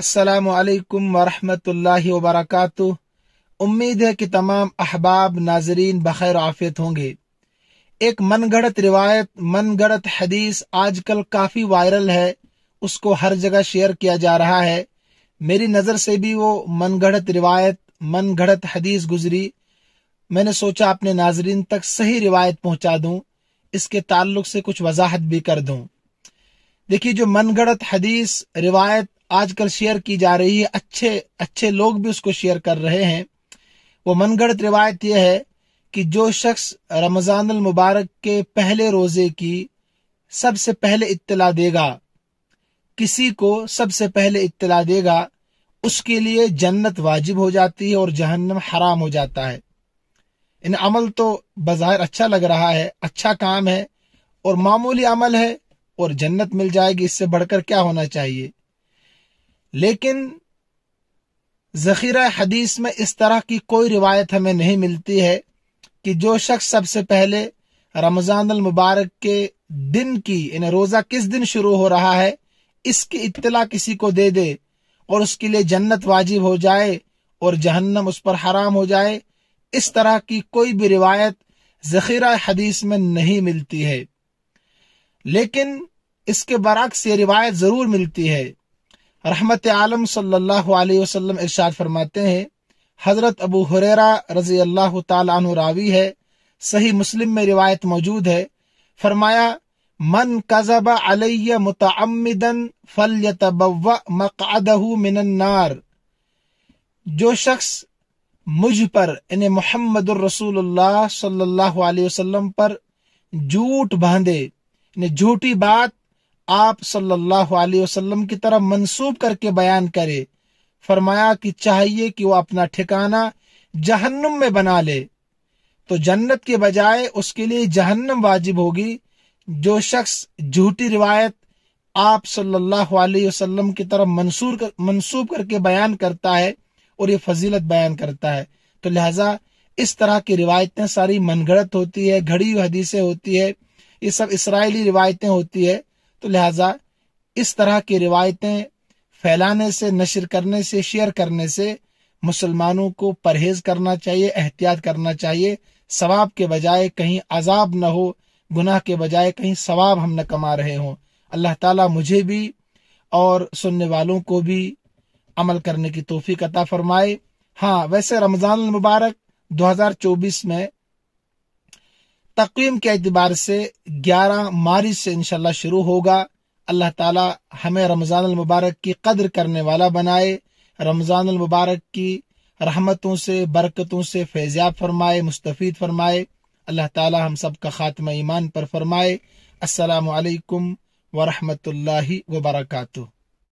असलकम वरहमतुल्लि वबरक उम्मीद है कि तमाम अहबाब नाजरीन बखैर आफियत होंगे एक मन मनगढ़त रिवायत गढ़त हदीस आज कल काफ़ी वायरल है उसको हर जगह शेयर किया जा रहा है मेरी नज़र से भी वो मन मनगढ़त रिवायत गढ़त हदीस गुजरी मैंने सोचा अपने नाजरीन तक सही रिवायत पहुंचा दूं इसके ताल्लुक से कुछ वजाहत भी कर दूं देखिये जो मन गढ़त हदीस रिवायत आजकल शेयर की जा रही है अच्छे अच्छे लोग भी उसको शेयर कर रहे हैं वो मनगढ़ रिवायत यह है कि जो शख्स रमज़ान मुबारक के पहले रोज़े की सबसे पहले इत्तला देगा किसी को सबसे पहले इत्तला देगा उसके लिए जन्नत वाजिब हो जाती है और जहन्नम हराम हो जाता है इन अमल तो बाज़ाहिर अच्छा लग रहा है अच्छा काम है और मामूली अमल है और जन्नत मिल जाएगी इससे बढ़कर क्या होना चाहिए लेकिन जखीरा हदीस में इस तरह की कोई रिवायत हमें नहीं मिलती है कि जो शख्स सबसे पहले रमज़ान मुबारक के दिन की यानी रोज़ा किस दिन शुरू हो रहा है इसकी इत्तला किसी को दे दे और उसके लिए जन्नत वाजिब हो जाए और जहन्नम उस पर हराम हो जाए इस तरह की कोई भी रिवायत जखीरा हदीस में नहीं मिलती है लेकिन इसके बरक्स ये रिवायत ज़रूर मिलती है रहमत आलम सल्लल्लाहु अलैहि वसल्लम इरशाद फरमाते हैं हजरत अबू हुरेरा रजी अल्लाह तु रावी है सही मुस्लिम में रिवायत मौजूद है फरमाया मन कजब अलैय मुतअम्मिदन फल मकअदहु मिनन्नार जो शख्स मुझ पर इन मोहम्मद रसूलुल्लाह सल्लल्लाहु अलैहि वसल्लम पर झूठ बांधे झूठी बात आप सल्लल्लाहु अलैहि वसल्लम की तरफ मंसूब करके बयान करे फरमाया कि चाहिए कि वह अपना ठिकाना जहन्नुम में बना ले तो जन्नत के बजाय उसके लिए जहन्नम वाजिब होगी जो शख्स झूठी रिवायत आप सल्लल्लाहु अलैहि वसल्लम की तरफ मंसूर कर, मंसूब करके बयान करता है और ये फजीलत बयान करता है तो लिहाजा इस तरह की रिवायतें सारी मनगढ़ंत होती है घड़ी हदीसें होती है ये सब इसराइली रिवायतें होती है तो लिहाजा इस तरह की रिवायतें फैलाने से नशर करने से शेयर करने से मुसलमानों को परहेज करना चाहिए एहतियात करना चाहिए सवाब के बजाय कहीं अजाब न हो गुनाह के बजाय कहीं सवाब हम न कमा रहे हों अल्लाह ताला मुझे भी और सुनने वालों को भी अमल करने की तोहफी कता फरमाए हाँ वैसे रमज़ान मुबारक 2024 में तकवीम के अतबार से 11 मार्च से इनशाला शुरू होगा अल्लाह ताला हमें रमज़ान मुबारक की कदर करने वाला बनाए रमज़ान मुबारक की रहमतों से बरकतों से फैजियाब फरमाए मुस्तफ़ फरमाए अल्लाह ताला हम सब का ख़ात्मा ईमान पर फरमाए असलकम ला वबरकू